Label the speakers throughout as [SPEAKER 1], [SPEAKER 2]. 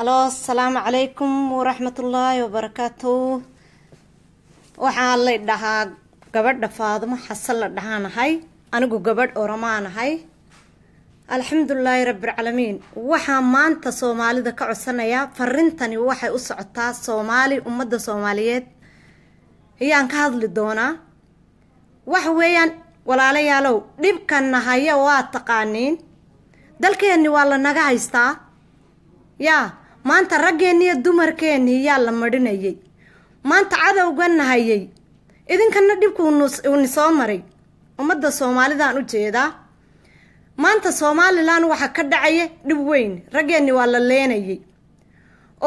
[SPEAKER 1] alo asalaamu calaykum waraxmat ullaahi wabarakaatu waxaa la dhahaa gabadha faadumo xasan la dhahaan ahay anigu gabadh ahay alxamdulilaahi rabbilcaalamiin waxaa maanta soomaalida ka codsanayaa farintani waxay u socotaa soomaali ummadda soomaaliyeed ayaan ka hadli doonaa wax weeyaan walaalayaalow dhibkana haya waa taqaaniin dalkeenni waa la naga haystaa yaa maanta raggeeniiyo dumarkeennii yaa la madhinayay maanta cadowga hayay idinkana dhibku uuni soo maray ummadda soomaalidaan u jeedaa maanta somalilan waxa ka dhacaya dhib weyn raggeenni waa la leenayay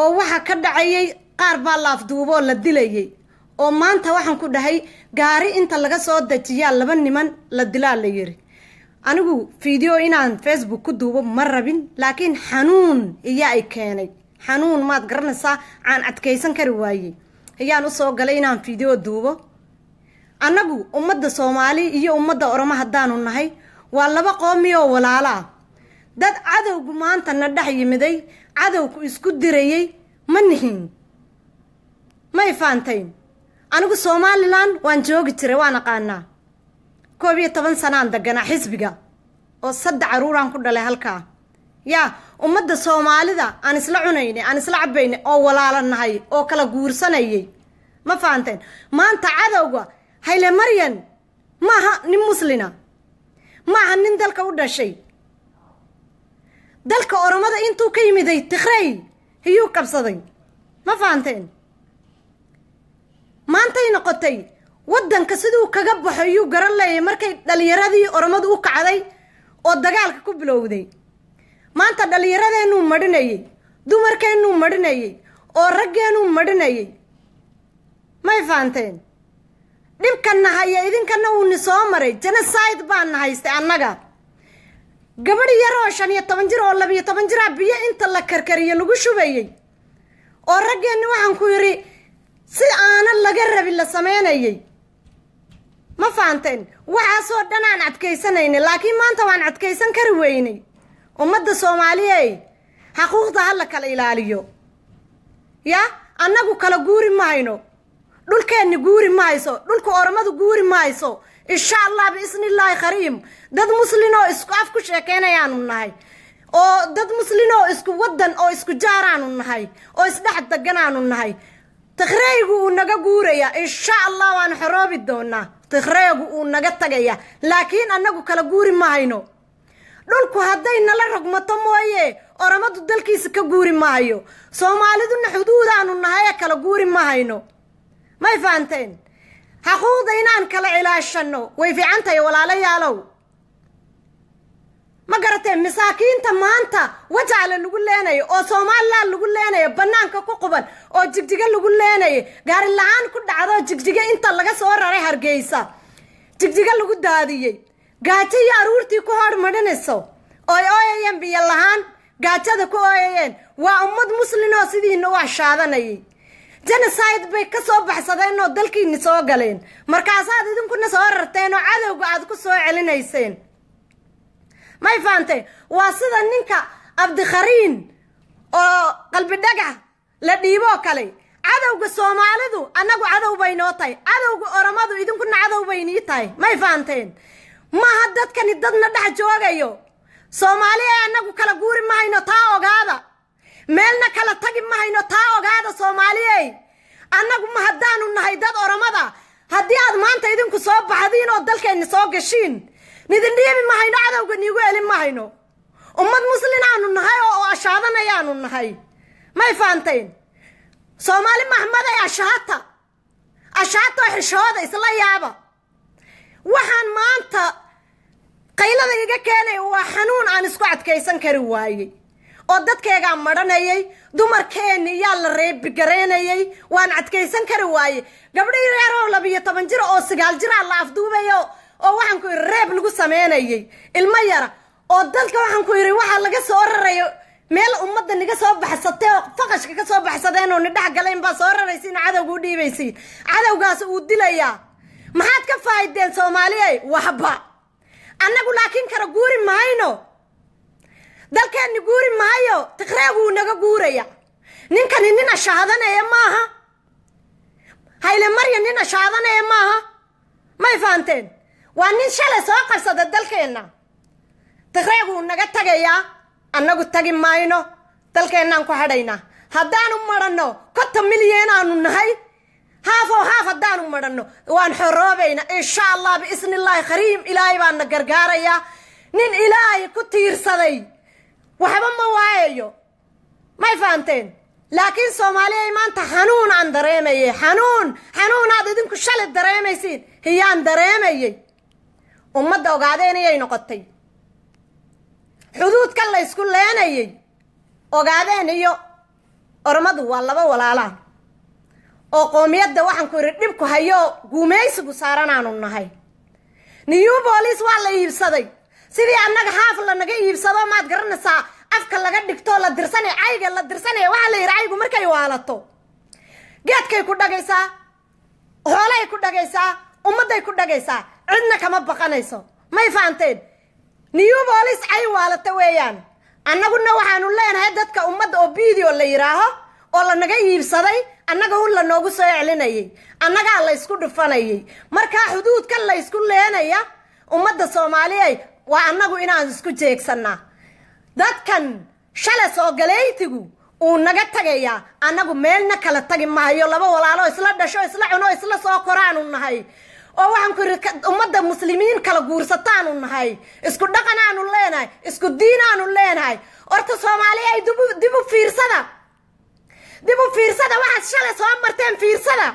[SPEAKER 1] oo waxa ka dhacayay qaar baa laafduuboo la dilayay oo maanta waxaan ku dhahay gaari inta laga soo dajiyaa laba niman la dilaa la yiri anigu video inaan facebook ku duubo ma rabin laakiin xanuun iyaa ay keenay xanuun maad garanaysaa aan adkaysan kari waayey ayaan usoo galay inaan fideo duubo annagu ummadda soomaali iyo ummadda oromo haddaanu nahay waa laba qoomi oo walaala ah dad cadowgu maanta na dhex yimiday cadowku isku dirayey ma nihiin may faantayn anigu somalilan waan joogi jiray waan aqaanaa koob iyo toban sanaan degganaa xisbiga oo saddex caruuraan ku dhalay halkaa yaa ummadda soomaalida aan isla cunayna aan isla cabaynay oo walaalanahay oo kala guursanayay ma fahanteen maanta cadowga hayle maryan maaha nin muslina maaha nin dalka u dhashay dalka oromada intuu ka yimiday tikhrey ayuu qabsaday ma fahanteen maantay noqotay waddanka siduu kaga baxo iyuu garan leeyahay markay dhalinyaradii oromadu u kacday oo dagaalka ku bilowday maanta dhallinyaradeennuu madhinayay dumarkeennuu madhinayay oo raggeennuu madhinayay may faanteen dhibkana haya idinkana uuni soo maray janasayd baana haystay annaga gabadh yaroo shan iyo toban jir oo labiyo toban jiraa ah biyo inta la karkariyo lagu shubayey oo raggeenni waxaan ku yidhi si aana laga rabi la samaynayay ma faanteen waxaasoo dhan aan adkaysanaynay laakiin maanta waan adkaysan kari weynay ummadda soomaaliyey xaquuqda ha la kala ilaaliyo ya annagu kala guuri mahayno dhulkeenni guuri ma hayso dhulka oromadu guuri ma hayso insha allah biisnillaahi khariim dad muslinoo isku af ku sheekeynayaanu nahay oo dad muslinoo isku waddan oo isku jaaraanu nahay oo isdhex deganaanu nahay tikhreygu uu naga guurayaa insha allah waan xoroobi doonaa tikhreegu uu naga tagayaa laakiin annagu kala guuri ma hayno dhulku hadday nala rogmato mooye oramadu dalkiisa ka guuri maayo soomaaliduna xuduudaanu nahaye kala guuri mahayno may fahanteen xaquuqda inaan kala ilaashanno way fiican tahay walaalayaalow ma garatee masaakiinta maanta wajacla lagu leenaya oo somalilan lagu leenayo bannaanka ku quban oo jigjigo lagu leenaya gaari la-aan ku dhacdo jigjigo inta laga soo raray hargeysa jigjigo lagu daadiyey gaajo iyo aruurtii ku hormarinayso ooy ooyayeen biyo lahaan gaajada ku ooyayeen waa ummad muslin oo sidiina u ashaadanayay jenisayid bay ka soo baxsadeen oo dalkiinna soo galeen markaasaad idinkuna soo rarteenoo cadowga aad ku soo celinayseen may faante waa sida ninka abdikhariin oo qalbidhaga ah la dhiiboo kale cadowga soomaalidu annagu cadow bay noo tahay cadowga oramadu idinkuna cadow baynii tahay may faanteen maaha dadkani dadna dhex joogayo soomaali ee annagu kala guuri mahayno taa ogaada meelna kala tagi mahayno taa ogaada soomaaliyey annagu ma haddaanu nahay dad oramada haddii aad maanta idinku soo baxdiin oo dalkeenni soo gashiin nidin dhiibi mahayno cadowga niigu elin mahayno ummad muslin aanu nahay oo ashaadanayaanu nahay may faantayn soomaali maxmaday ashaata ashaatoo xishooda isla yaaba waxaan maanta qaylada iga keenay waa xanuun aan isku adkaysan kari waayey oo dadkeegaa madhanayay dumarkeenni yaa la reebigaraynayay waan adkaysan kari waaye gabdhii reeroo labiyo toban jir oo sagaal jiraa la afduubayo oo waxaan ku yidhi reeb lagu samaynayay ilmo yara oo dadka waxaan ku yidhi waxaa laga soo rarayo meel ummadda niga soo baxsatay oo faqashka ka soo baxsadeen oo nidhex galeen baa soo raraysiin cadowga u dhiibaysiin cadowgaas uu dilayaa maxaad ka faa'ideen soomaaliyey waxba annagu laakiin kara guuri maayno dalkeenni guuri maayo tiqreeguu naga guuraya ninkani nin ashaadanaya maaha haylemarya nin ashaadanaya maaha may fahanteen waa nin shalay soo qabsada dalkeenna tiqreeguu naga tagayaa annagu tagi maayno dalkeennaan ku hadhaynaa haddaanu maranno konton milyan nahay haafo haafa aanu madhanno waan xoroobaynaa insha allah biisni illaahi qariib ilaahay baana gargaarayaa nin ilaahay ku tiirsaday waxba ma waayayo may fahamteen laakiin soomaaliyay maanta xanuun aan dareemayay xanuun xanuunaad idinku shalay dareemaysiin hiyaan dareemayay ummadda ogaadeen iyay noqotay xuduudkan laysku leenayay ogaadeen iyo ormadu waa laba walaalaan oo qoomiyadda waxaan ku idhi dhibku hayo guumaysigu saaranaanu nahay new booliis waa la iibsaday sidii annaga haaf lanaga iibsado maad garanaysaa afka laga dhigto la dirsanay cayga la dirsanaya waxaa la yidhi caygu markay waalato geedkay ku dhagaysaa hoolay ku dhagaysaa ummadday ku dhagaysaa cidna kama baqanayso may faanteen new booliis cay waalata weeyaan annaguna waxaanu leenahay dadka ummadda oo bidio la yidhaaho oo lanaga iibsaday annaga un lanoogu soo eclinayay annagaa laysku dhufanayay markaa xuduudkan laysku leenaya ummadda soomaaliya waa annagu inaan isku jeegsannaa dadkan shala soogaleytigu uu naga tagayaa annagu meelna kala tagi mahayo laba walaalo isla dhasho isla cuno isla soo koraanu nahay oo waxaan ku yidhi ummadda muslimiin kala guursataanu nahay isku dhaqanaanu leenahay isku diinaanu leenahay horta soomaaliya ay dib u fiirsada dib fiirsada waxaad shalay soo marteen fiirsada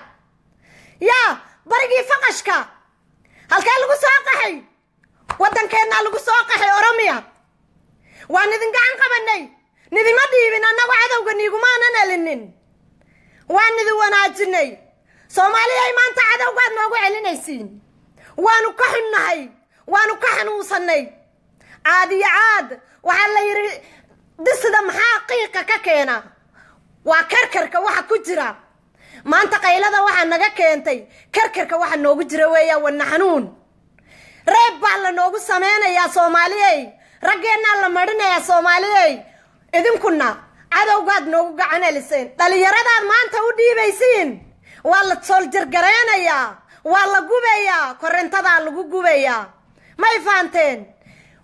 [SPEAKER 1] yaa barigii faqashka halkaa lagu soo qaxay waddankeennaa lagu soo qaxay oromiya waan idin gacan qabanay nidima dhiibin annagu cadowga niigumaanan elinin waan idin wanaajinay soomaaliyay maanta cadowgaad noogu celinaysiin waanu ka xunnahay waanu ka xanuunsannay caad iyo caad waxaa la yidhi disda maxaa qiiqa ka keena waa karkarka waxa ku jira maanta qaylada waxaa naga keentay karkarka waxa noogu jira weeya wadna xanuun reeb baa la noogu samaynayaa soomaaliyey raggeennaa la marhinayaa soomaaliyey idinkuna cadowgaad noogu gacaneliseen dhalinyaradaad maanta u dhiibaysiin waa la sooljargareynayaa waa la gubayaa korintadaa lagu gubayaa may faanteen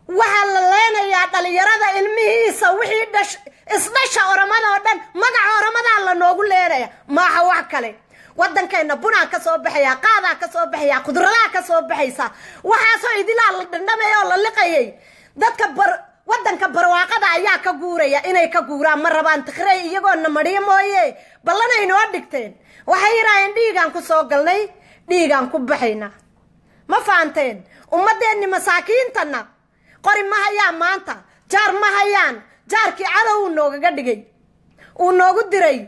[SPEAKER 1] waxaa la leenayaa dhalinyarada ilmihiisa wixii dhash isdhasha oramada oo dhan magaca oramadaa lanoogu leenaya maaha wax kale waddankeena bunaa ka soo baxaya qaadaa ka soo baxaya khudradaa ka soo baxaysa waxaasoo idilaa la dhandhamaya oo la liqayay dadka bar waddanka barwaaqada ayaa ka guuraya inay ka guuraan ma rabaan tikhrey iyagoo na madhiya mooye ballanay noo dhigteen waxay yidhaaheen dhiigaan ku soo galnay dhiigaan ku baxayna ma faanteen ummaddeenni masaakiintana qori ma hayaan maanta jaar ma hayaan jaarkii cadow uu noogaga dhigay uu noogu diray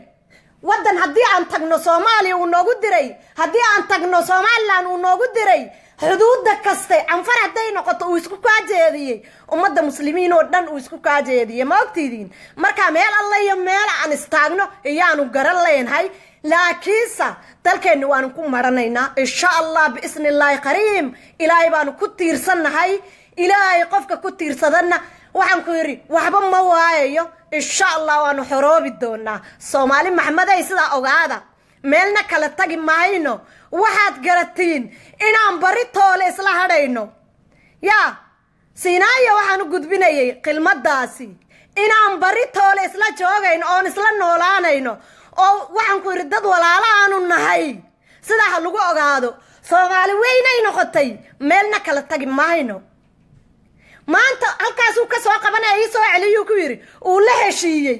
[SPEAKER 1] waddan haddii aan tagno soomaaliya uu noogu diray haddii aan tagno somalilan uu noogu diray xuduuda kaste canfar hadday noqoto uu isku kaa jeediyey ummadda muslimiin oo dhan uu isku kaa jeediyey ma ogtiidiin marka meel alla iyo meel aan istaagno iyaanu garan leenahay laakiinse dalkeenni waanu ku maranaynaa insha allah biisni illaahi qariim ilaahay baanu ku tiirsannahay ilaahay qofka ku tiirsadana waxaan ku yidhi waxba ma waayayo insha allah waanu xoroobi doonaa soomaali maxmeday sidaa ogaada meelna kala tagi maayno waxaad garatiin inaan bari toole isla hadhayno yaa siinaayo waxaan u gudbinayay qilmadaasi inaan bari toole isla joogayno oon isla noolaanayno oo waxaan ku yidhi dad walaala aanu nahay sidaa ha lagu ogaado soomaali weynay noqotay meelna kala tagi maayno maanta halkaasuu ka soo qabanaya iisoo celiyuu ku yidhi uu la heshiiyey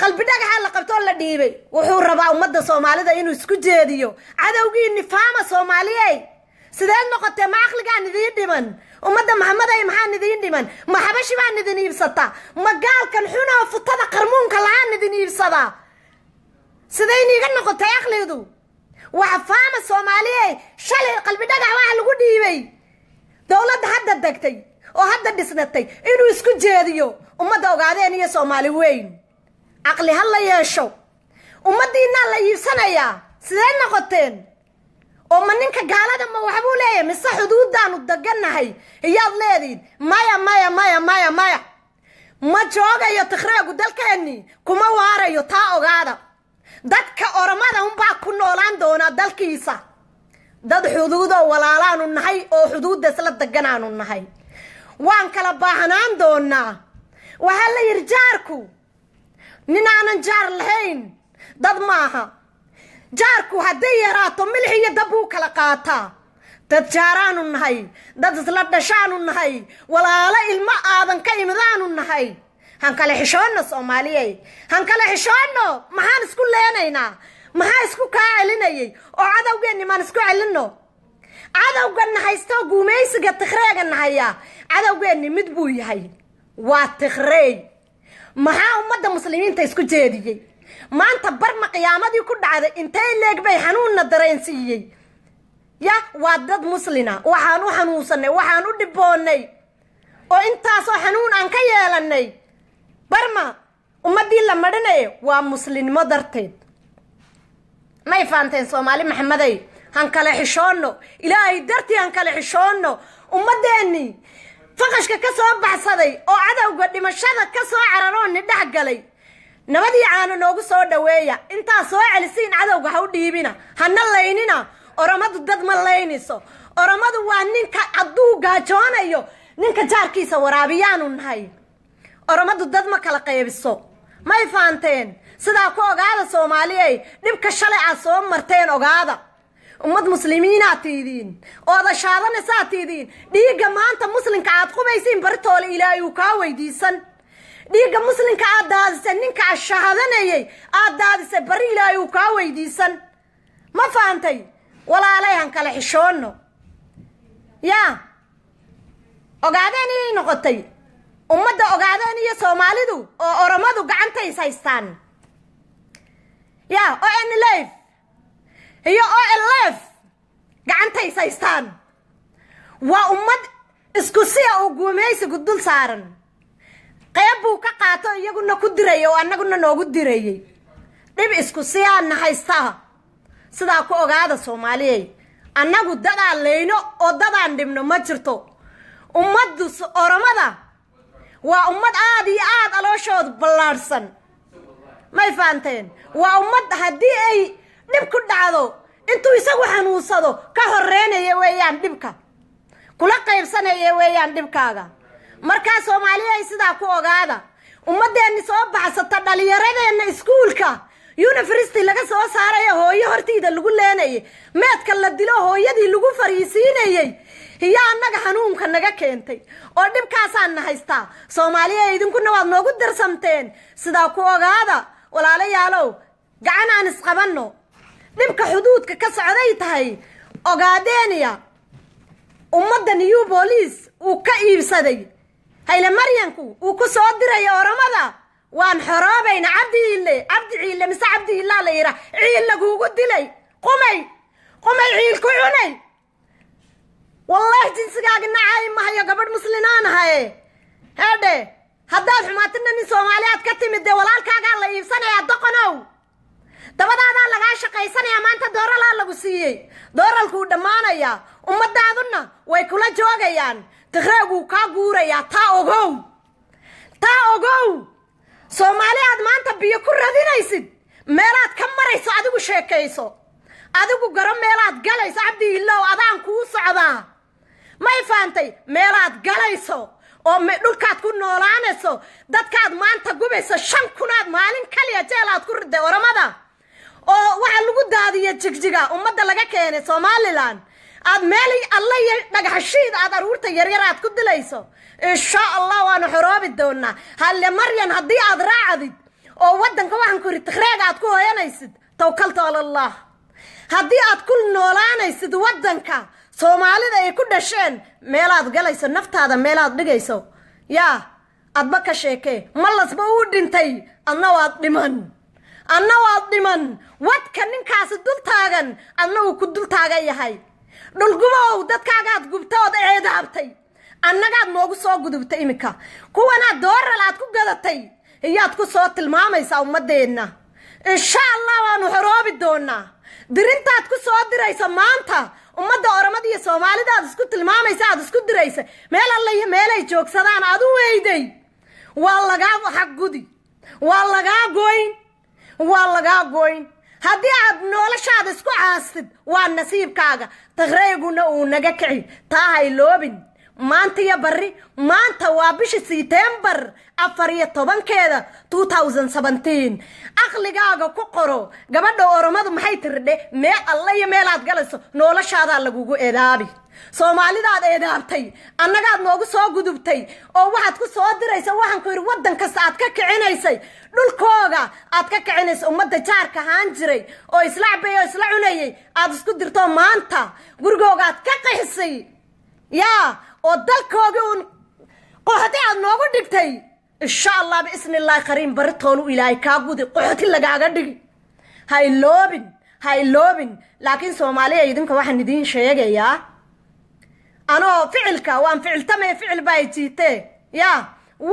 [SPEAKER 1] qalbi dhagaxa la qabtoo la dhiibay wuxuu rabaa ummadda soomaalida inuu isku jeediyo cadowgii nifaama soomaaliyey sideed noqotee ma caqligaan idiin dhiman ummadda maxamaday maxaa idiin dhiman ma habashi baa idin iibsata ma gaalkan xunoo futada qarmuunka lahaan idin iibsadaa sidayn iiga noqotay caqlidu waxa faama soomaaliye shalay qalbi dhagax wax lagu dhiibay dowladda hadda degtay oo hadda dhisnatay inuu isku jeediyo ummadda ogaadeen iyo soomaali weyn caqli ha la yeesho ummaddiinaa la iibsanayaa sidee noqoteen oo ma ninka gaalada ma waxbuu leeyahay mise xuduudaanu deganahay ayaad leediid maya maya maya maya maya ma joogayo tikhraagu dalkeennii kuma waarayo taa ogaada dadka oromada unbaa ku noolaan doonaa dalkiisa dad xuduudoo walaalaanu nahay oo xuduudda isla deganaanu nahay waan kala baahnaan doonaa waxaa la yidhi jaarku nin aanan jaar lahayn dad maaha jaarku hadday yaraato milix iyo dab kala qaataa dad jaaraanu nahay dad isla dhashaanu nahay walaalo ilmo aadan ka imidaanu nahay han kale xishoonno soomaaliyey han kale xishoonno maxaan isku leenaynaa maxaa isku kaa celinayay oo cadowgeenni maan isku celinno cadowgana haystoo gumaysiga tikhreegana hayaa cadowgeenni mid buu yahay waa tikreey maxaa ummadda muslimiinta isku jeediyey maanta barma qiyaamadii ku dhacday intay leeg bay xanuunna dareensiiyey ya waa dad muslina waxaan u xanuunsanay waxaan u dhiboonnay oo intaasoo xanuun aan ka yeelannay barma ummaddii la madhinaye waa muslinimo darteed may faanteen soomaali maxameday han kale xishoonno ilaahay dartii han kale xishoonno ummaddeennii faqashka ka soo baxsaday oo cadowga dhimashada ka soo cararoo dhex galay nabadii caano noogu soo dhaweeya intaa soo celisiin cadowga ha u dhiibina hana laynina oromadu dad ma layniso oromadu waa ninka hadduu gaajoonayo ninka jaarkiisa waraabiyaanu nahay oromadu dad ma kala qaybiso may faanteen sidaa ku ogaada soomaaliya dhibka shalay aa soo marteen ogaada ummad muslimiinaad tiidiin oodashaadanaysaad tiidiin dhiigga maanta muslimka aad qubaysiin baritoole ilaahay uu kaa weydiisan dhiigga muslimka aad daadisay ninka a shahadanayay aad daadisay bari ilaahay uu kaa weydiisan ma faantay walaalay han kale xishoonno yaa ogaadeen inay noqotay ummadda ogaadeen iyo soomaalidu oo oromadu gacantays haystaan yaa o n iyo olf gacantays haystaan waa ummad isku siya uu guumaysigu dul saaran qeyb buu ka qaato iyaguna ku dirayay oo annaguna noogu dirayay dhib isku siyaana haystaa sidaa ku ogaada soomaaliyey annagu dadaan layno oo dadaan dhibno ma jirto ummaddu oromada waa ummad aad iyo aada alooshood ballaadhsan may fahanteen waa ummad haddii ay dhib ku dhacdo intuu isagu xanuunsado ka horeynaya weeyaan dhibka kula qaybsanaya weeyaan dhibkaaga markaa soomaaliyahay sidaa ku ogaada ummaddeenni soo baxsata dhalinyaradeenna iskuulka yunifaristi laga soo saaraya hooyo hortiida lagu leenayay meedka la dilo hooyadii lagu fariisiinayay hiyo annaga xanuunka naga keentay oo dhibkaasaanna haystaa soomaaliya idinkuna waad noogu darsamteen sidaa ku ogaada walaalayaalow gacan aan isqabanno dhibka xuduudka ka socday tahay ogaadeniya ummadda new booliis uu ka iibsaday hayle maryanku uu ku soo diraya oramada waan xoroobayna cabdi cabdi ciille mise cabdi ciillaa la yidhaah ciil laguugu dilay qumay qumay ciil ku cunay wallahi jinsigaaga nacay mahayo gabadh muslinaan ahaye heedhe haddaad xumaatidna nin soomaali ka timid dee walaalkaagaa la iibsanayaa doqonow dabadaadaa lagaa shaqaysanayaa maanta dooralaa lagu siiyey dooralkuu dhammaanayaa ummadaaduna way kula joogayaan tikreeguu kaa guurayaa taa ogow taa ogow soomaali aad maanta biyo ku radinaysid meelaad ka marayso adigu sheekayso adigu garo meelaad galayso cabdi ilow adaan kuu socdaa may fahamtay meelaad galayso oo dhulkaad ku noolaanayso dadkaad maanta gubayso shan kunaad maalin kaliya jeel aad ku riday oramada oo waxaa lagu daadiya jigjiga ummadda laga keenay somalilan aad meel alla iyo dhagaxashiid aad aruurta yaryar aad ku dilayso insha allah waanu xoroobi doonaa halle maryan haddii aad raacadid oo waddanka waxan ku ritikreega aad ku hoyanaysid towkalta alallah haddii aad ku noolaanaysid waddanka soomaalida ay ku dhasheen meelaad galayso naftaada meelaad dhigayso yaa adba ka sheekee ma lasba uu dhintay adna waad dhiman anna waad dhiman wadka ninkaasi dul taagan adna ku dul taagan yahay dhulgumow dadkaagaad gubta ood ceedaabtay annagaad noogu soo gudubta iminka kuwanaad doorral aad ku gadatay ayaad ku soo tilmaamaysaa ummaddeenna insha allah waanu xoroobi doonaa dirintaad ku soo diraysa maanta ummadda oromada iyo soomaalida aad isku tilmaamaysa aad isku diraysa meel alla iyo meelay joogsadaan aad u weyday waa lagaa xaggudi waa lagaa goyn waa lagaa goyn haddii aad noloshaada isku caastid waa nasiibkaaga taqreyguna uu naga kici taahay loobin maanta iyo barri maanta waa bishii siteembar afar iyo tobankeeda two ku qoro gabadha oromadu maxay tiridhe mee alla iyo meelaad galayso noolashaadaa lagugu eedaabi soomaalidaad eedaabtay annagaad noogu soo gudubtay oo waxaad ku soo diraysa waxaan ku yidhi waddan kasta aad ka kicinaysay dhulkooga aad ka kicinaysa ummadda jaarka ahaan jiray oo isla cabbeeyey oo isla cunayay aad isku dirto maanta gurigoogaad ka qaxisay yaa oo dalkooga uun qaxoti aad noogu dhigtay insha allah biismi illaahi qariin barri toolu ilaahay kaa gudi qaxoti lagaaga dhigi ha iloobin ha iloobin laakiin soomaaliya idinka waxaan idiin sheegayaa anoo ficilka waan ficiltamee ficil baa jiitee yaa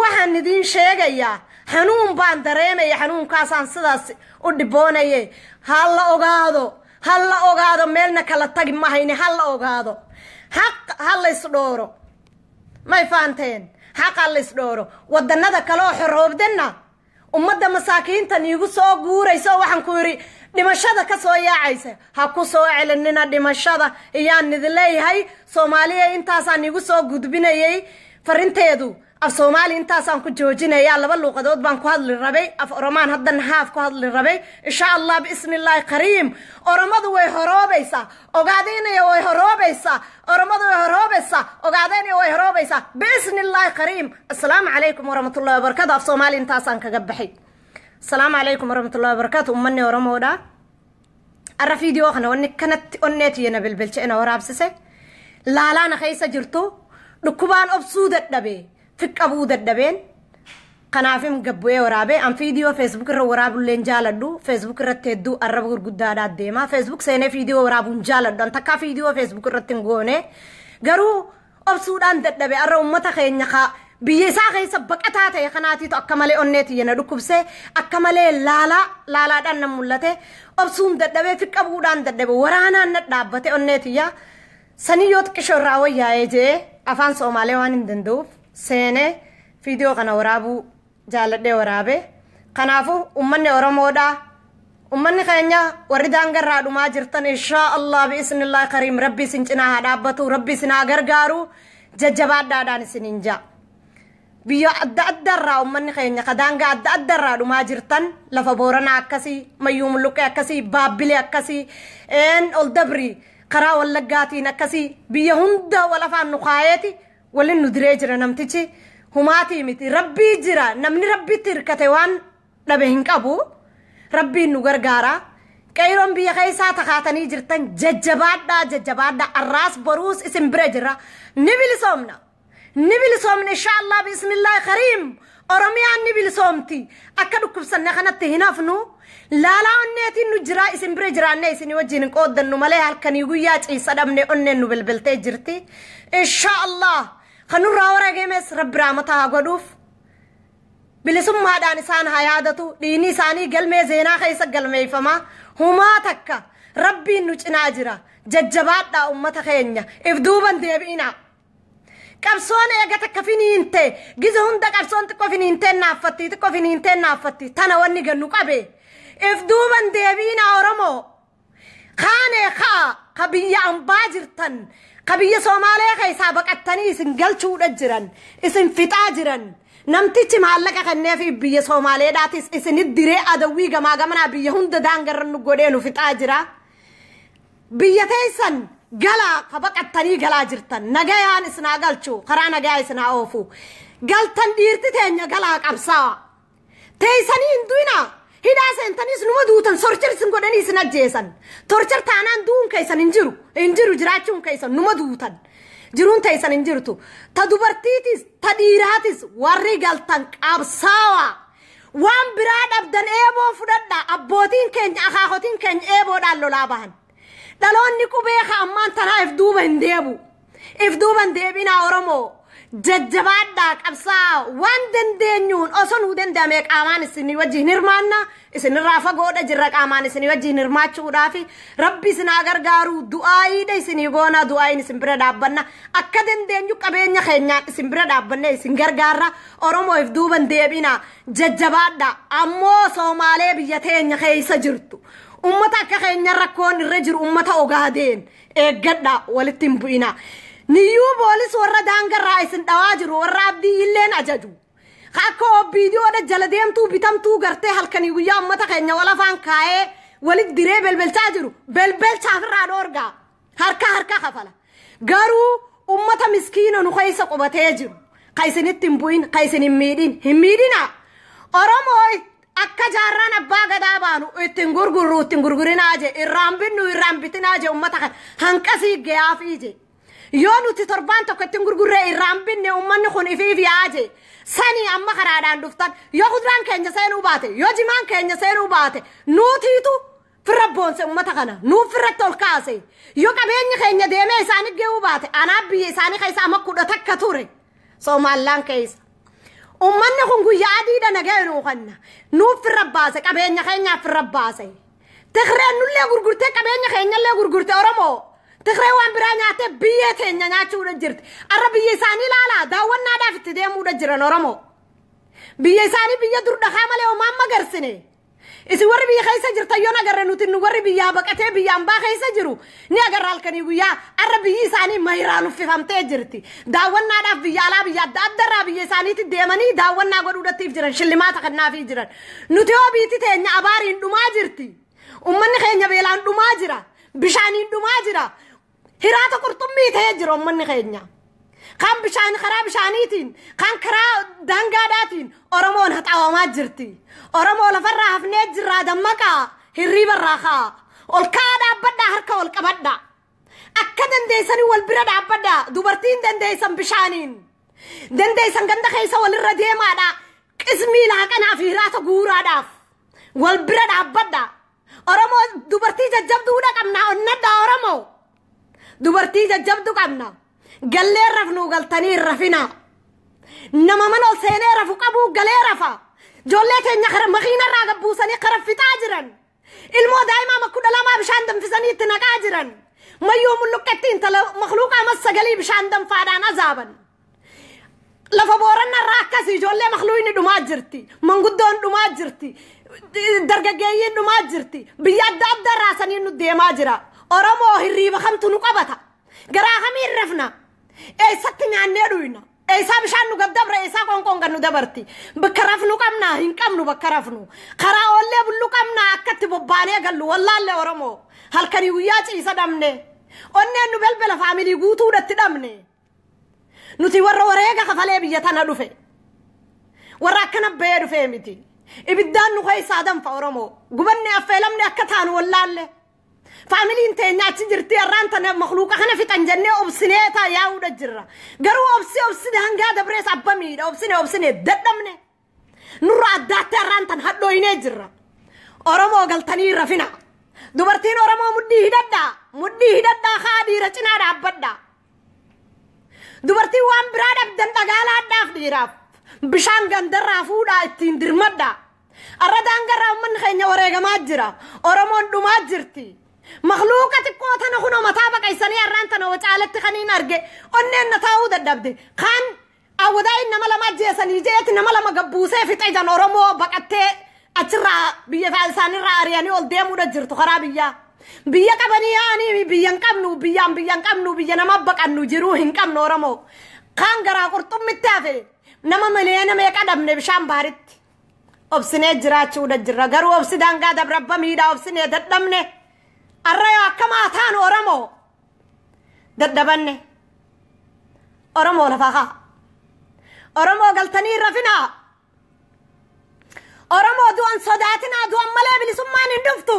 [SPEAKER 1] waxaan idiin sheegayaa xanuun baan dareemaya xanuunkaasaan sidaas u dhiboonaye ha la ogaado ha la ogaado meelna kala tagi mahayne ha la ogaado xaq ha lays dhooro may faanteen fahanteen xaqa laisdhooro wadanada kaleoo xoroobdanna ummadda masaakiintan igu soo guurayso waxaan ku yidhi dhimashada ka soo yaacaysa ha ku soo celinina dhimashada iyaan idin leeyahay soomaaliya intaasaan iigu soo gudbinayay farinteedu af soomaali intaasaan ku joojinaya laba luuqadood baan ku hadli rabay af oromaan haddana haaf ku hadli rabay insha allah biismi illaahi oromadu way horoobaysaa ogaadaynaya way horoobaysaa oromadu way horoobaysaa ogaadaynaya way horoobaysaa biismi illaahi assalaamu calaykum waraxmatullahi wabarakaatu af soomaali intaasaan kaga baxay assalaamu calaykum waraxmatullahi wabarakaatu ummanni oromoodha arra fiidiyoo kana kanatti ina waraabsise laalaana kaysa jirto dhukubaan obsuuda dhabee xiqqabuu dadhabeen kanaafim gabbu'ee waraabee an fiidiyoo feesbuk irra waraabulleen jaaladhu feesbuk irratti hedduu arraba gurguddaadhaa deema feesbuk seenee fiidiyoo waraabuun jaaladhu an takkaa fiidiyoo feesbuk irratti hin goone garuu obsuudhaan dadhabe arra ummata keenya biyya isaa keessa baqataa ta'e kanaatiitu akka malee onnee tiyyana dhukkubse akka malee laalaa laalaadhaan nan mul'ate obsuun dadhabee fiqqabuudhaan dadhabe waraanaan nan dhaabbate onnee tiyya sanii yoo xiqqishoo irraa wayyaa'ee jee afaan soomaalee waan hin danda'uuf seene viidiyoo kana waraabuu jaaladhee waraabe. Kanaafuu uummanni oromoodha uummanni keenya warri daangarraa dhumaa jirtan inshaa Allah bi'isnillaa kariim rabbi isin cinaa haa dhaabbatu rabbi isin haa gargaaru jajjabaadhaadhaan isiniin jaa. Biyya adda addaarraa uummanni keenya kadaangaa adda addaarraa dhumaa jirtan lafa booranaa akkasii mayyuu mulluqqee akkasii baabbilee akkasii een ol dabri karaa wallaggaatiin akkasii biyya hunda wal afaan waliin nu diree jira namtichi humaatii miti rabbii jira namni rabbiitti hirkate waan dhabe hin qabu rabbiin nu gargaara qeyroon biyya keessaa takaatanii jirtan jajjabaadhaa jajjabaadhaa arraas boruus isin bira jira ni bilisoomna ni bilisoomna inshaallah bismillaahi kariim oromiyaan ni bilisoomti akka dhukkubsanne kanatti hin hafnu laalaa onneetiin nu jira isin bira jiraanne isinii wajjin hin qooddannu malee halkanii guyyaa ciisa dhabne onneen nu bilbiltee jirti inshaallah. kan nurraa waragemes rabbi raamataa godhuuf bilisummaadhaan isaan haa yaadatu dhiini isaanii galmee zeenaa keessa galmeeffama humaa takka rabbiin nu cinaa jira jajjabaadhaa ummata keenya if duuban deebi'ina qabsoon eega takka finiinte giza hunda qabsoon xiqqoo finiinteen naaffatti xiqqoo finiinteen naaffatti tana wanni gannu qabe if duuban deebi'ina oromoo kaane ka'a ka biyya ambaa jirtan qabiyya Somaalee keessaa baqattanii isin galchuudha jiran, isin fixaa jiran, namtichi maallaqa kanneef biyya Somaaleedhaatis isinit diree adawwii gamaa gamanaa biyya hunda daangarra nu godhee nu fixaa jira. Biyya teessan galaa ka baqattanii galaa jirtan, nagayaan isinaa galchu, karaa nagaa isinaa oofu. Galtan dhiirti teenya galaa qabsaa. Teessanii hin duwinaa. hidhaaseentanis numaduutan sorjarsin godhanii isin ajjeesan torjar taanaan du'uun keessan hin jiru hin jiru jiraachuun keessan numaduutan jiruun teessan hin jirtu ta dubartiitis ta dhiiraatis warri galtan qabsaawaa waan biraa dhabdan eeboo fudhadha abbootiin keenya akaakotiin keenya eeboodhaan lolaa bahan dhaloonni qubee ka ammaan tanaaf duuba hin deebu if duuba hin deebinaa oromoo jajjabaadhaa qabsaa waan dandeenyuun osoo nuu danda'ame qaamaan isinii wajjin hirmaannaa isinirraa fagoodha jirra qaamaan isinii wajjin hirmaachuudhaaf rabbi isinaa gargaaru du'aayiidha isinii goonaa du'aayin isin bira dhaabbanna akka dandeenyu qabeenya keenyaan isin bira dhaabbanne isin gargaarra oromoof duuban deebinaa jajjabaadha ammoo soomaalee biyya teenya keeysa jirtu ummata akka keenyan rakkoon irra jiru ummata ogaadeen eeggadha walitti hin bu'ina niyyuu Isaanis warra daangarraa isin dhawaa jiru warra abdii illeen ajaju. Akka obbiidiyoodha jala deemtuu bitamtuu gartee halkanii guyyaa uummata keenya walafaan kaa'ee walit diree belbelchaa jiru belbelchaafirraa dhoorgaa harka harka kafala. Garuu uummata miskiina nu keessa qubatee jiru. Ka isinitti hin bu'in, ka isin hin miidhin, hin miidhina. Oromoo akka jaarraan abbaa gadaa baanu ittiin gurgurru ittiin gurgurinaa je irraan binnu irraan bitinaa je uummata kan hanqasii gayaafii je. yoo nuti torbaan tokko ittiin gurgurree irraa hin binne kun ifii fi yaate sanii amma karaadhaan dhuftan yoo kuduraan keenya seenuu baate yoo jimaan keenya seenuu baate nuutiitu firra boonse uummata kana nuuf irratti ol yoo qabeenyi keenya deemee isaanii gee'uu baate anaa biyya isaanii keessa amma kudha takka ture soomaallaan keessa. Uummanni kun guyyaa adiidha nagahee nuu kanna nuuf firra baase qabeenya keenyaaf firra baase. Tigreen nullee gurgurtee qabeenya keenyallee gurgurte Oromoo. Tigraywaan biraanyaatee biyya teenya nyaachuudha jirti. Arra biyya isaanii ilaalaa daawwannaadhaaf itti deemuudha jiran Oromoo. Biyya isaanii biyya dur dhahaa malee homaan magarsine. Isin warri biyya keessa jirtan yoo nagarre nuti nu warri biyyaa baqatee biyya ambaa keessa jiru ni agarra halkanii guyyaa arra biyyi isaanii mayraan uffifamtee jirti. Daawwannaadhaaf biyya alaa biyya adda addarraa biyya isaaniitti deemanii daawwannaa godhuudhaatiif jiran shillimaata kannaafii jiran. Nuti yoo biitti teenya abaariin dhumaa jirti. Uummanni keenya beelaan dhumaa jira. Bishaaniin dhumaa jira. هراتا قرطمي تهجر أمني خيجنا كان بشان خراب شانيتين كان كرا دهنقاداتين أرمون هتعوى ما جرتي أرمو لفرها فنجر دمكا هريب الراخا والكادا بدا هركا والكبدا أكدن ديساني والبرد عبدا دوبرتين دن ديسان بشانين دن ديسان قند خيسا والردي مادا اسمي لها في هراتا قورا داف والبرد عبدا أرمو دوبرتين ججب دونا قمنا وندا أرمو دوبرتي جابتو كامنا قالي رفنو قالتاني رفنا نما منو سيني رفو قبو قالي رفا جوليتي نخر مخينا راقبو ساني قرف في تاجرن المو دايما ما كنا لا ما بشان دم في سنيتنا تناقاجرن ما يوم اللوكتين تلا مخلوقا مسا قلي بشان دم فعدان أزابا لفبورنا راكسي جولي مخلوين دو ما جرتي من قدون جرتي درقا جايين دو جرتي بياد دابدا راسا نينو دي جرا Oromoo hirriiba kamtu nu qabata. Garaa kamiin rafna? Eessatti nyaannee dhuyna? eessa bishaan nu dabra eessaa qoonqoon kan nu dabarti. Bakka rafnu qabna hin qabnu bakka rafnu. Karaa oollee bullu qabna akkatti bobbaanee gallu wallaallee Oromo Halkanii guyyaa ciisa dhabne. Onneen nu belbela faamilii datti dhabne. Nuti warra wareega kafalee biyya tana dhufe. Warra akkana ba'ee dhufe miti. Ibiddaan nu keessaa danfa Oromo Gubanni affeelamne akka taanu wallaalle. فاملي انت ناس جرتي رانت انا مخلوق انا في تنجني اوبسنيتا يا ود ودا جرة قرو اوبسي اوبسني هنقاد بريس ابامي اوبسني اوبسني ددمني نور عدات رانت هدو يني جرا اورمو غلطني رفنا دوبرتين اورمو مدي هددا مدي هددا خادي رچنا دابدا دوبرتي وان برادب دندقالا داف ديراف بشان غندرا فودا اتين درمدا الردان قرام من خينا وريغا ماجرا جرة دو ماجرتي مخلوقة تقوى تنخنو متابة كيساني أران تنو وشالت خنين أرجع أنن نتاو ددبدي خان أو دا إنما لما جيساني جيت إنما لما قبوسة في تيجان أورمو بقتة أشرا بيا فالساني رارياني أول ديمو دجرتو خرابية biyya qabanii yaa'anii biyyan qabnu biyyaan biyyan qabnu biyya nama baqannu jiruu hin qabnu oromoo kaan garaa qurxummitti hafe nama malee nama qadabne bishaan baaritti obsinee jiraachuu dajjirra garuu obsi daangaa dabrabba miidhaa obsinee dadhabne. Arrayoo akkamaa taanu Oromoo daddabanne Oromoo lafaa kaa Oromoo galtanii rafinaa Oromoo du'an sodaatinaa du'an malee bilisummaan hin dhuftu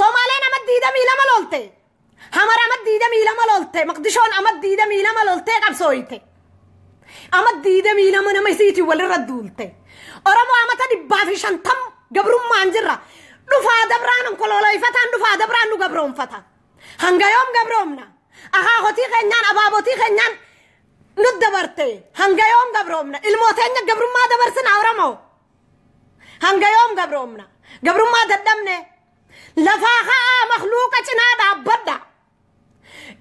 [SPEAKER 1] Somaaleen amma diidamii lama lolte Hamar amma diidamii lama lolte Maqdishoon amma diidamii lama loltee qabsooyite amma diidamii lama nama walirra duulte Oromoo amata dhibbaaf shantam gabrummaan jirra dhufaa dabraan onkololoyfataan dhufaa dabraan nu gabroomfata hangayoom gabroomna ahaa hotii keenyaan abaabotii keenyaan nut dabarte hangayoom gabroomna ilmooteenya gabrummaa dabarsina oromoo hangayoom gabroomna gabrummaa dadhabne lafaa ka'aa makluuqa cinaa dhaabbadha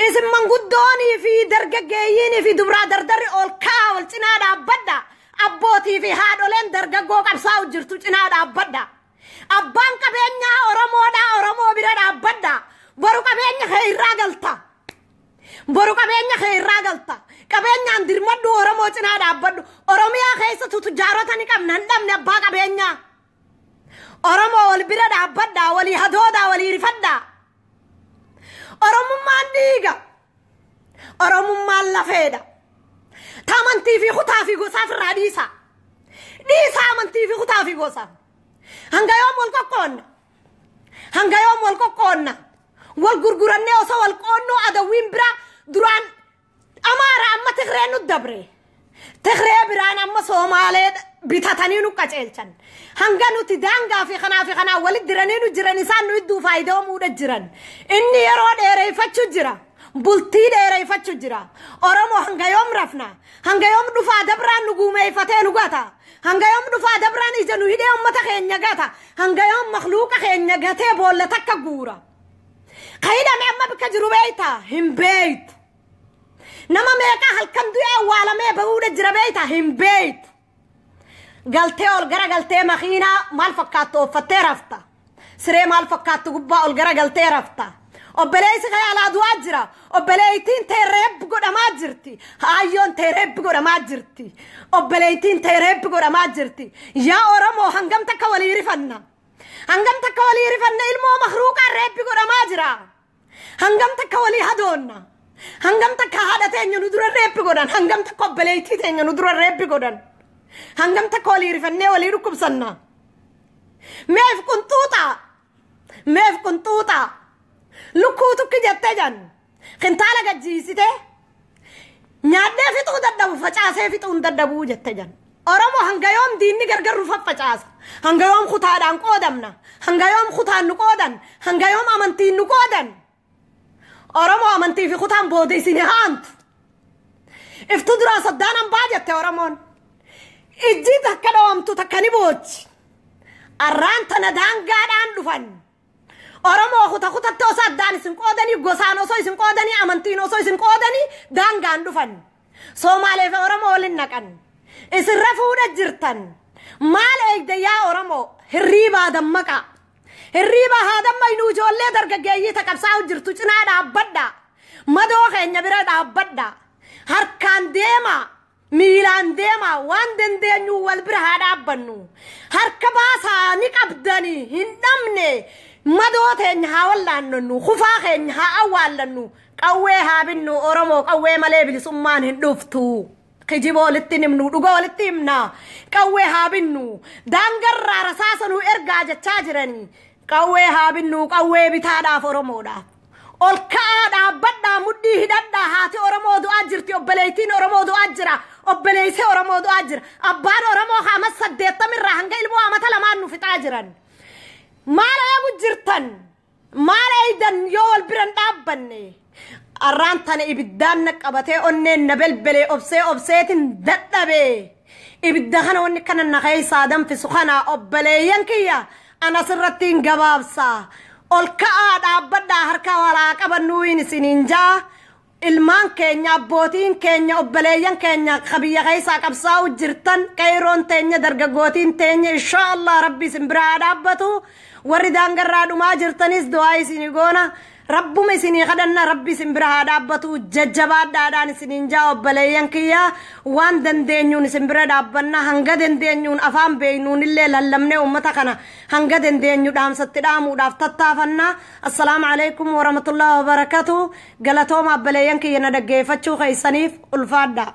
[SPEAKER 1] isin manguddoonii fi dargaggeeyyiinii fi dubraa dardarri ol ka'aa wal cinaa dhaabbadha abbootii fi haadholeen dargaggoo qabsaa'u jirtu cinaa dhaabbadha abbaan qabeenyaa oromoodhaa oromoo bira dhaabbadha boru qabeenya kee irraa galta boru qabeenya kee irraa galta qabeenyaan dirmadhu oromoo cinaa dhaabbadhu oromiyaa keessattuu jaarota ni qabna hin dhabne abbaa qabeenyaa oromoo wal bira dhaabbadha walii hadoodaa walii rifadha oromummaan dhiiga oromummaan lafeedha taamantii fi kutaa fi gosaaf irraa dhiisa dhiisa amantii fi kutaa fi hanga yoom wal qoqqoonna hanga yoom wal qoqqoonna wal gurgurannee osoo wal qoonnuu adawiin biraa duraan amaara amma tigree nu dabre tigree biraan amma soomaalee bitatanii nu qaceelchan hanga nuti daangaa fi kanaa fi walit jiran isaan nu idduu faayidaa oomuudha jiran inni yeroo dheereeffachuu jira. bultii dheereyfachuu jira oromoo hangayoom rafna hangayoom dhufaa dabraan nu guumeeyfatee nu gata hangayoom dhufaa dabraan ija nu hidhee ummata keenya gata hangayoom makluuqa keenya gatee boolla takka guura qayidhame amma bikka jiru beeyta hin beeytu nama meeqaa halkan du'e awwaalamee ba'uudha jira beeyta hin beeytu galtee ol gara galtee makiinaa maal fakkaattu offattee rafta siree maal fakkaattu gubbaa ol gara galtee rafta obboleeysi kayaal aad waa jira obboleeytiin tay reeb godhamaa jirti hayyoon tay reeb godhamaa jirti obboleeytiin tay reeb godhamaa jirti yaa oromoo hangam takka walii rifanna hangam takka walii rifanna ilmoo makruuqaa reeb godhamaa jira hangam takka walii hadoonna hangam takka haadha teenya nu dura reeb godhan hangam takka obboleeytii teenya nu dura reeb godhan hangam takka walii rifannee walii dhukkubsanna meef qunxuuxa meef qunxuuxa lukkuu tukki jettee jaan kintaala gajjiisitee nyaadhee fixuu dadhabu facaasee fixuun dadhabuu jette jaan. Oromoo hangayoom diinni gargar rufa facaasa. Hangayoom kutaadhaan qoodamna. Hangayoom kutaan nu qoodan. Hangayoom amantiin nu qoodan. Oromoo amantii fi kutaan booda isin haantu. Iftu duraa saddaan hambaa jette Oromoon. Ijji akka dhawamtu takka ni boochi. Arraan tana daangaadhaan dhufan. Oromoo kuta kutattoo saddaan isin qoodanii gosaan osoo isin qoodanii amantiin osoo isin qoodanii daangaan dhufan Somaalee fi Oromoo waliin naqan isirra fuudha jirtan maal eegde yaa Oromoo hirriibaa dammaqaa hirriibaa haa dammaynu ijoollee dargaggeeyyii taqabsaa'u jirtu cinaa dhaabbadha madoo keenya bira dhaabbadha harkaan deemaa miilaan deemaa waan dandeenyu wal bira haa dhaabbannu harka baasaa ni qabdanii hin dhabne madoo teenya haa wallaannannu kufaa keenya haa awwaallannu qawwee haa binnu oromoo qawwee malee bilisummaan hin dhuftu kijiboo walitti himnu dhugoo walitti himna qawwee haa binnu daangarraa rasaasanuu ergaa jechaa jiranii qawwee haa binnu qawwee bitaadhaaf oromoodhaaf ol ka'aa dhaabbadhaa mudhii hidhadhaa haati oromoo du'aa jirti obboleeytiin oromoo du'aa jira obboleeysee oromoo du'aa jira abbaan oromoo haamas saddeettamirraa hanga ilmoo amata lamaan nu fixaa jiran maal eegu jirtan maal eeydan yoo wal biran dhaabbanne arraan tana ibiddaan na qabatee onneen na belbelee obsee obseetin dadhabee ibidda kana wanni kana na keessaa danfisu kana obbaleeyyan ana anas irratti gabaabsaa ol ka'aa dhaabbadhaa harka walaa qabannuu hin isiniin ilmaan keenya abbootiin keenya obbaleeyyan keenya kabiyya keessaa qabsaa'u jirtan qayroon teenya dargaggootiin teenya inshaa allah rabbi isin biraa dhaabbatu warri daangarraa dhumaa jirtanis du'aa isinii goona rabbuma isinii kadhanna rabbi isin bira haa dhaabbatu jajjabaadhaadhaan isiniin jaa obbaleeyyan kiyya waan dandeenyuun isin bira dhaabbanna hanga dandeenyuun afaan beeynuun illee lallabnee ummata kana hanga dandeenyu dhaamsatti dhaamuudhaaf tattaafanna assalaamu alaikum warahmatullahi wabarakatu galatoomaa abbaleeyyan kiyya na dhaggeeffachuu keeysaniif ulfaadha